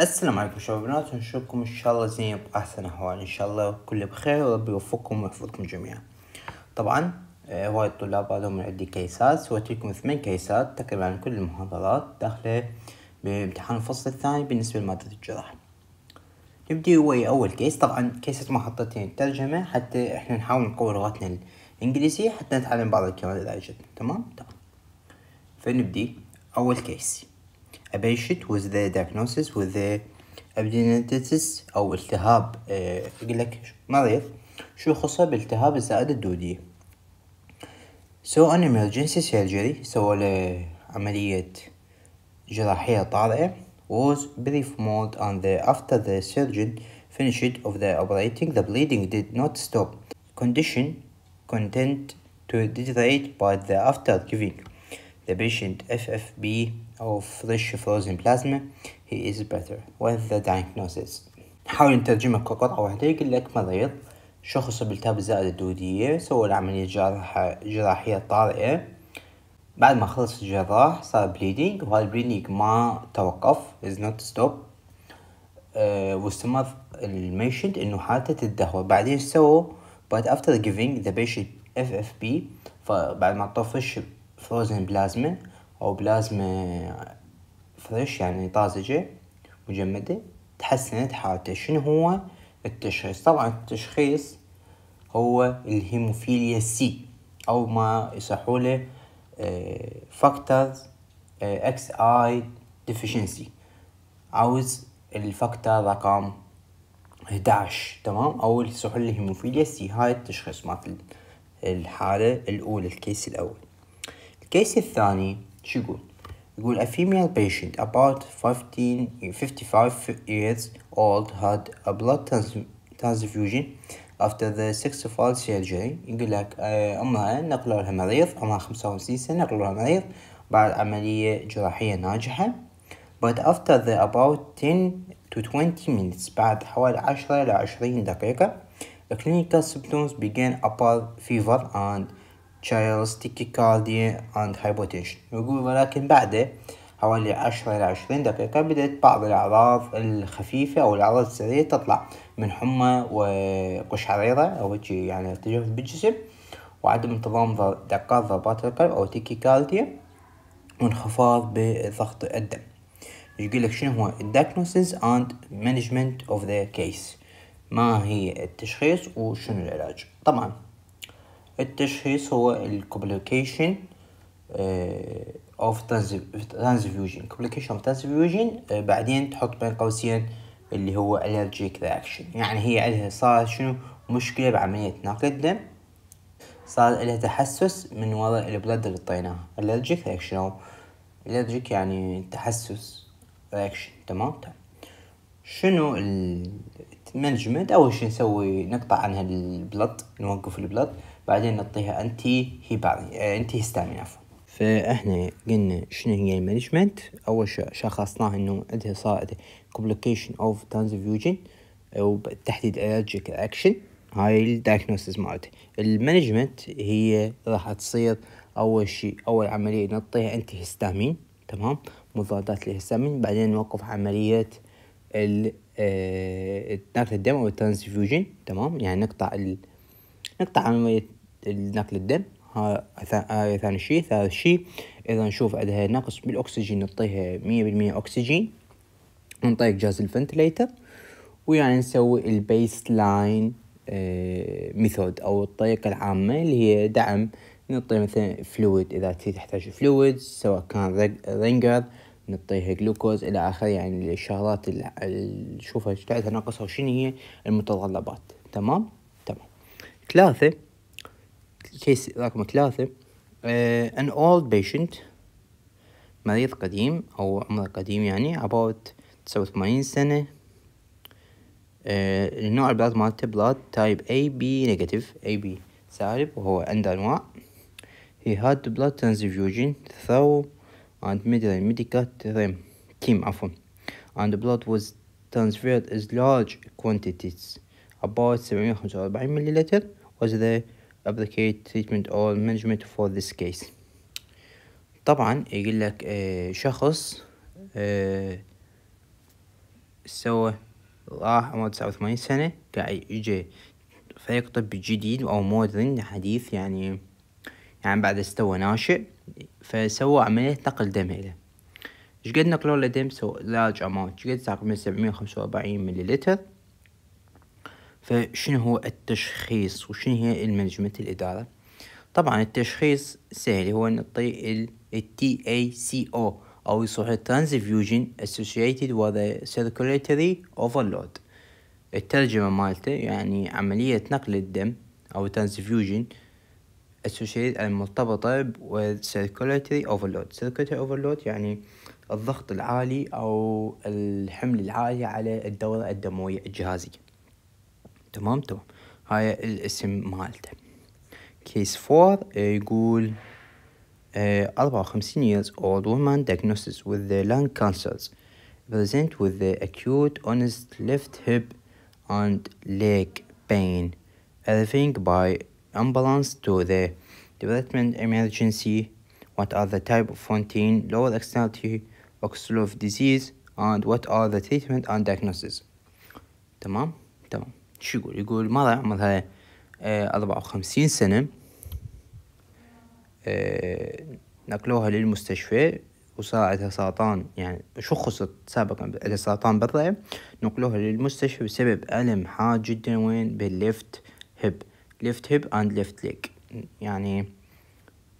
السلام عليكم شباب بنات نشوفكم ان شاء الله زين باحسن احوال ان شاء الله كل بخير وربي يوفقكم ويحفظكم جميعا طبعا آه الطلاب هذول عندي كيسات سويت لكم ثمان كيسات تقريبا كل المحاضرات داخله بامتحان الفصل الثاني بالنسبه لماده الجراحه نبدي ويا اول كيس طبعا كيسة محطتين حطيتين الترجمه حتى احنا نحاول نقوي لغتنا الانجليزيه حتى نتعلم بعض الكلمات اذا تمام تمام فنبدي اول كيس A patient with the diagnosis with the abdenitis أو التهاب يقول لك مريض شو خصه بالتهاب الزائدة الدودية سو an emergency surgery سوى له عملية جراحية طارئة was brief mold and the, after the surgeon finished of the operating the bleeding did not stop condition content to deteriorate but the after giving the patient FFB of fresh frozen plasma he is better with the diagnosis نحاول نترجمها كقطعة واحدة يقول لك مريض شخص بالتهاب الزائدة الدودية سوى العملية جراحة جراحية طارئة بعد ما خلص الجراح صار بليدنج وهذا البليدنج ما توقف is not stop أه واستمر الميشنت انه حالته تدهور بعدين سووا but after giving the patient FFP فبعد ما طفش فروزن بلازما أو بلازما فريش يعني طازجة مجمدة تحسنت حالته شنو هو التشخيص طبعا التشخيص هو الهيموفيليا سي أو ما يصحوله فاكتورز اكس اي ديفيشنسي عاوز الفاكتور رقم 11 تمام او اللي الهيموفيليا سي هاي التشخيص مات الحاله الاولى الكيس الاول الكيس الثاني شو يقول يقول a female patient about 15 55 years old had a blood transfusion after the successful surgery يقول لك امها نقلوا لها مريض عمرها 55 سنه نقلوا لها مريض بعد عمليه جراحيه ناجحه but after the about 10 to 20 minutes بعد حوالي 10 ل 20 دقيقه the clinical symptoms began upper fever and تشايلز تكيكارديا عند هايبوتنشن يقول ولكن بعد حوالي عشرة إلى عشرين دقيقة بدأت بعض الأعراض الخفيفة أو الأعراض السرية تطلع من حمى وقشعريرة أو يعني ارتجاف بالجسم وعدم انتظام دقات ضربات القلب أو كارديا وانخفاض بضغط الدم يقول لك شنو هو الدايكنوسيس اند مانجمنت اوف ذا كيس ما هي التشخيص وشنو العلاج طبعا التشخيص هو الكوبليكيشن اوف ترانزفيوجن كوبليكيشن اوف ترانزفيوجن بعدين تحط بين قوسين اللي هو الرجيك ريأكشن يعني هي عندها صار شنو مشكلة بعملية نقل الدم صار لها تحسس من وراء البلد اللي طيناها الرجيك ريأكشن أو الرجيك يعني تحسس ريأكشن تمام تمام طيب. شنو المانجمنت أول شي نسوي نقطع عنها البلد نوقف البلد بعدين نعطيها انتي هيباري انتي هيستامين عفوا فاحنا قلنا شنو هي المانجمنت اول شيء شخصناه انه عندها صائده كومبليكيشن اوف ترانزفيوجن بالتحديد الرجيك اكشن هاي الدايكنوستس مالته المانجمنت هي راح تصير اول شيء اول عمليه نعطيها انتي هيستامين تمام مضادات للهيستامين بعدين نوقف عمليه ال آه، نقل الدم او الترانسفيوجن تمام يعني نقطع ال... نقطع عمليه نقل الدم هاي آه، ثاني شيء ثالث شيء اذا نشوف عندها نقص بالاكسجين نعطيها مية بالمية اكسجين نطيق جهاز الفنتليتر ويعني نسوي البيس لاين ميثود او الطريقة العامة اللي هي دعم نعطي مثلا فلويد اذا تحتاج فلويد سواء كان رينجر نعطيها جلوكوز الى اخره يعني الشغلات اللي نشوفها تحتها ناقصها وشنو هي المتطلبات تمام تمام ثلاثة كيس رقم ثلاثة an old patient مريض قديم أو عمره قديم يعني about تساوي ثمانين سنة نوع البلاد مالته بلاد تايب A B negative A B سالب وهو عنده أنواع he had blood transfusion through and medical medical team عفوا and the blood was transferred as large quantities about 745 milliliter was the ابليكيت تريتمنت او مانجمنت فور ذيس كيس طبعا يقول لك آه، شخص آه، سوى راح عمره تسعة وثمانين سنة قاعد يجي فريق طبي جديد أو مودرن حديث يعني يعني بعد استوى ناشئ فسوى عملية نقل دم له شقد نقلوا له دم سوى لارج أماونت شقد من سبعمية وخمسة وأربعين مليلتر فشنو هو التشخيص وشنو هي المانجمنت الإدارة طبعا التشخيص سهل هو نعطي تي اي سي او أو يصبح الترانزفيوجن associated with ذا circulatory overload الترجمة مالته يعني عملية نقل الدم أو ترانزفيوجن associated المرتبطة with circulatory overload circulatory اوفرلود يعني الضغط العالي أو الحمل العالي على الدورة الدموية الجهازية تمام تمام هاي الاسم مالته كيس 4 يقول أربعة وخمسين years old woman diagnosed with the lung cancers present with the acute honest left hip and leg pain arriving by ambulance to the development emergency what are the type of Fontaine lower extremity oxalov disease and what are the treatment and diagnosis تمام تمام اه، اه، شو يقول يقول ماري عمرها أربعة وخمسين سنة نقلوها للمستشفى وصار عندها سرطان يعني شخصت سابقا عندها سرطان بالرئة نقلوها للمستشفى بسبب ألم حاد جدا وين بالليفت هيب ليفت هيب اند ليفت ليك يعني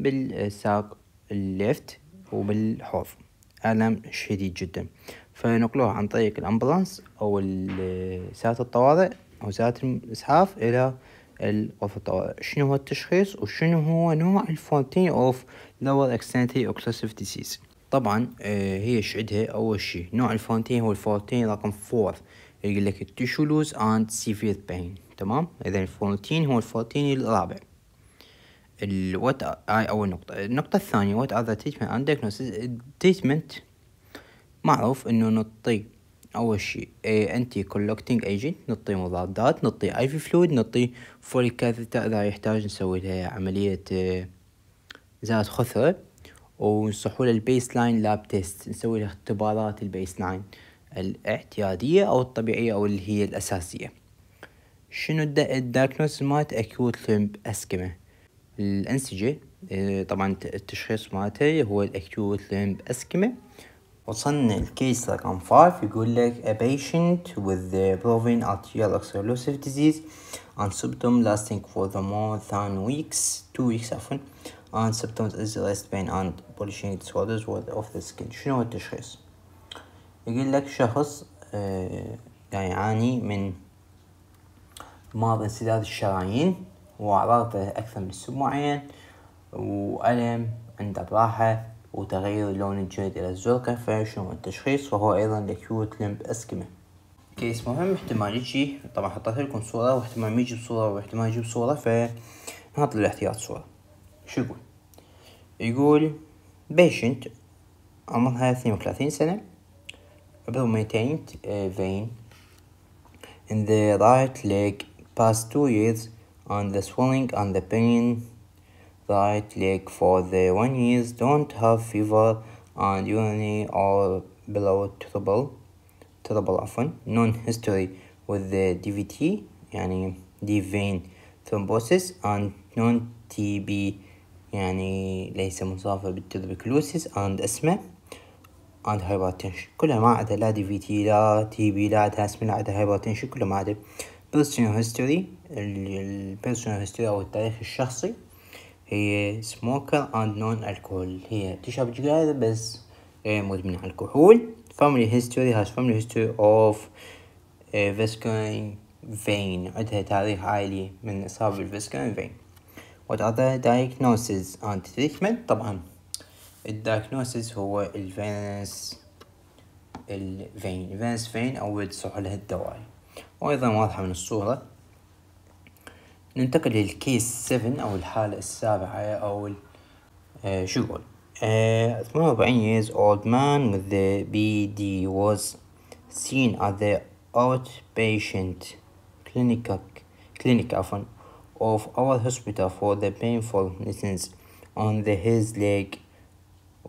بالساق الليفت وبالحوض ألم شديد جدا فنقلوها عن طريق الأمبولانس أو سيارة الطوارئ أو الإسعاف إلى الطوارئ شنو هو التشخيص وشنو هو نوع الفونتين أوف lower extremity occlusive ديسيز طبعا آه، هي شعدها أول شي نوع الفونتين هو الفونتين رقم فورث يقول لك tissue أند and بين تمام إذا الفونتين هو الفونتين الرابع الوات آه، هاي أول نقطة النقطة الثانية وات ار ذا تريتمنت اند دايجنوستس معروف إنه نطي اول شيء انتي كولكتنج ايجنت نطي مضادات نطي اي في فلويد نطي فوليك كاثيتا اذا يحتاج نسوي لها عملية زاد إيه، خثر ونصحوا له البيس لاين لاب تيست نسوي له اختبارات البيس لاين الاعتيادية او الطبيعية او اللي هي الاساسية شنو الدايكنوس مالت اكيوت ثمب اسكيما الانسجة إيه، طبعا التشخيص مالته هو الاكيوت ثمب اسكيما وصلنا الكيس رقم 5 يقول لك a patient with the proven arterial exclusive disease and symptom lasting for the more than weeks two weeks عفوا and symptoms is rest pain and polishing disorders of the skin شنو هو التشخيص يقول لك شخص آه يعاني من مرض انسداد الشرايين وأعراضه أكثر من أسبوعين وألم عند الراحة وتغير لون الجلد إلى الزرقاء فيشمل التشخيص وهو أيضا الأكيوت لمب أسكما كيس مهم احتمال يجي طبعا حطيت لكم صورة واحتمال ما يجي بصورة واحتمال يجي بصورة فنحط الاحتياط صورة شو يقول يقول بيشنت عمرها 32 وثلاثين سنة remained uh, vein in the right leg past two years on the swelling and the pain right leg for the one years don't have fever and urinary or below trouble trouble عفوا non history with the DVT يعني deep vein thrombosis and non TB يعني ليس مصابة بالتوبيكلوسيس and asthma and hypertension كلها ما عدا لا دي في تي لا تي بي لا عدا لا عدا hypertension كلها ما عدا personal history ال personal history أو التاريخ الشخصي هي سموكر اند نون الكول هي تشرب سجاير بس غير مدمنة على الكحول فاميلي هيستوري has فاميلي هيستوري اوف فيسكاين فين عندها تاريخ عائلي من إصابة بالفيسكاين فين وات اذر دايكنوسز اند تريتمنت طبعا الدايكنوسز هو الفينس الفين فينس فين أو يصح لها الدواء وأيضا واضحة من الصورة ننتقل للكيس 7 أو الحالة السابعة أو شو يقول وأربعين years old man with the BD was seen at the outpatient clinic clinic often of our hospital for the painful lesions on the his leg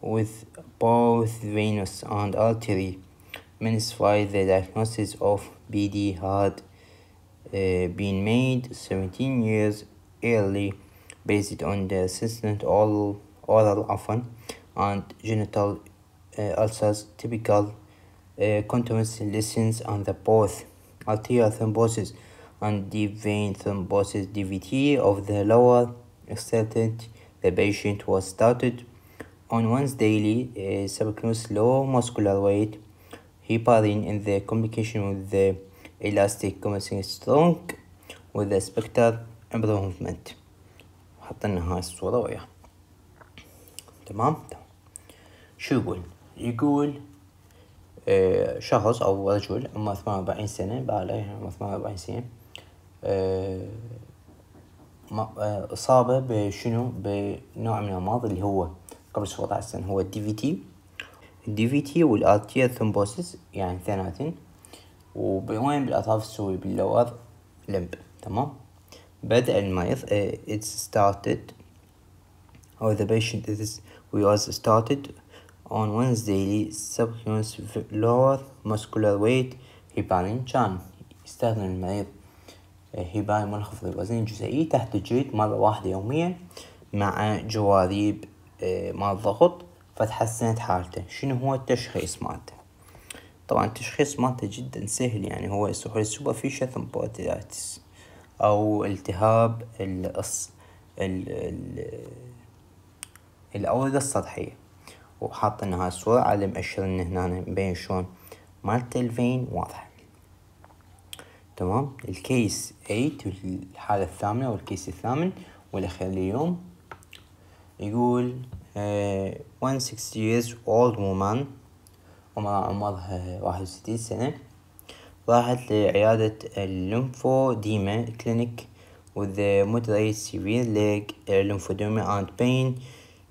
with both venous and artery. minus Ministry the diagnosis of BD had Uh, been made 17 years early based on the assistant oral, oral often and genital uh, ulcers typical uh, contusions, lessons on the both arterial thrombosis and deep vein thrombosis DVT of the lower extremity. The patient was started on once daily uh, subcutaneous low muscular weight heparin and the complication with the elastic commencing strong with the spectral improvement هاي الصورة وياه تمام شو يقول يقول آه، شخص أو رجل عمره ثمانية وأربعين سنة بالغ عمره ثمانية وأربعين سنة آه، آه، إصابة بشنو بنوع من الأمراض اللي هو قبل عشر سنة هو الدي في تي الدي في تي والارتيال ثمبوسيس يعني ثنائيتين وبوين بالأطراف السوي باللور لمب تمام بدأ المريض اتس ستارتد او ذا بيشنت patient وي واز ستارتد on ونس daily subcutaneous lower muscular weight heparin كان يستخدم المريض هيباين منخفض الوزن الجزيئي تحت الجلد مرة واحدة يوميا مع جواريب إيه، مال ضغط فتحسنت حالته شنو هو التشخيص مالته طبعا التشخيص مالته جدا سهل يعني هو سوبرفيشال ثمبوتيلاتس أو التهاب الأص الأوردة السطحية وحاط هاي الصورة على مؤشر إن هنا مبين شلون مالت الفين واضحة تمام الكيس ايت الحالة الثامنة والكيس الثامن والأخير اليوم يقول uh, آه، 160 years old woman وعمرها واحد وستين سنة راحت لعيادة الليمفوديما كلينيك with the moderate severe leg lymphedema and pain.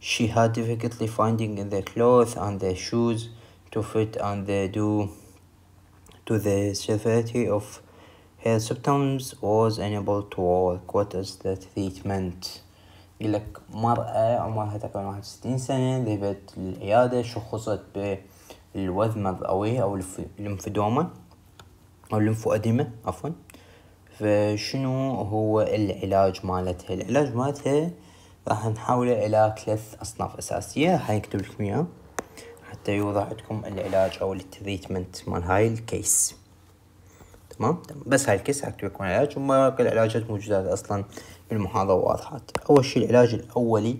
She had difficulty finding the clothes and the shoes to fit and the due to the severity of her symptoms was unable to walk. What is the treatment? يقول لك مرأة عمرها تقريبا واحد وستين سنة ذهبت للعيادة شخصت ب الوذمة الضوئية أو الليمفودوما أو الليمفوأديمة عفوا فشنو هو العلاج مالتها العلاج مالتها راح نحوله إلى ثلاث أصناف أساسية هاي أكتب لكم إياها حتى يوضع عندكم العلاج أو التريتمنت مال هاي الكيس تمام بس هاي الكيس أكتب لكم العلاج وباقي العلاجات موجودة أصلا بالمحاضرة واضحة أول شي العلاج الأولي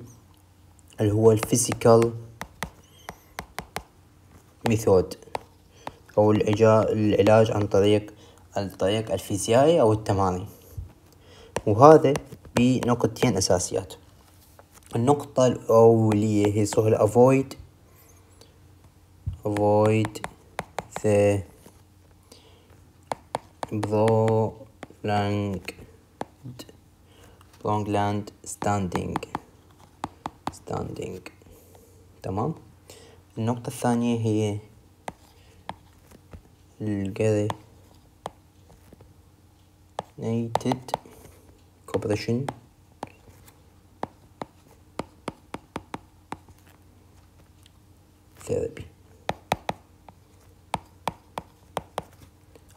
اللي هو الفيزيكال ميثود أو العلاج عن طريق الطريق الفيزيائي أو التمارين وهذا بنقطتين أساسيات النقطة الأولية هي سهل avoid avoid the prolonged prolonged standing standing تمام النقطة الثانية هي نيتد كوبريشن ثيرابي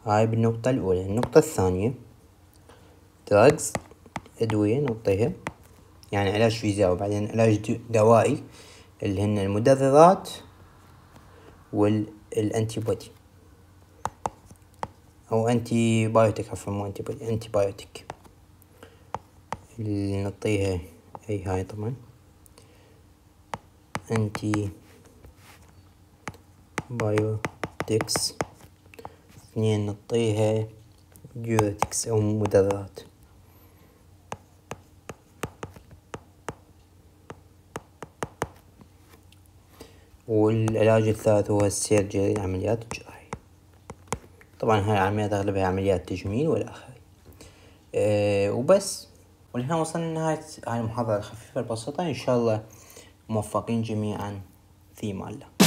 هاي بالنقطة الأولى النقطة الثانية دراجز أدوية نعطيها يعني علاج فيزياء وبعدين علاج دوائي اللي هن المدررات والانتي بودي او انتي بايوتيك عفوا مو انتي بودي انتي بايوتيك اللي نعطيها اي هاي طبعا انتي بايوتكس اثنين نعطيها جيوتكس او مدرات والعلاج الثالث هو السيرجري العمليات الجراحية طبعا هاي العمليات أغلبها عمليات تجميل والآخر أه وبس ولهنا وصلنا لنهاية هاي المحاضرة الخفيفة البسيطة إن شاء الله موفقين جميعا في مالك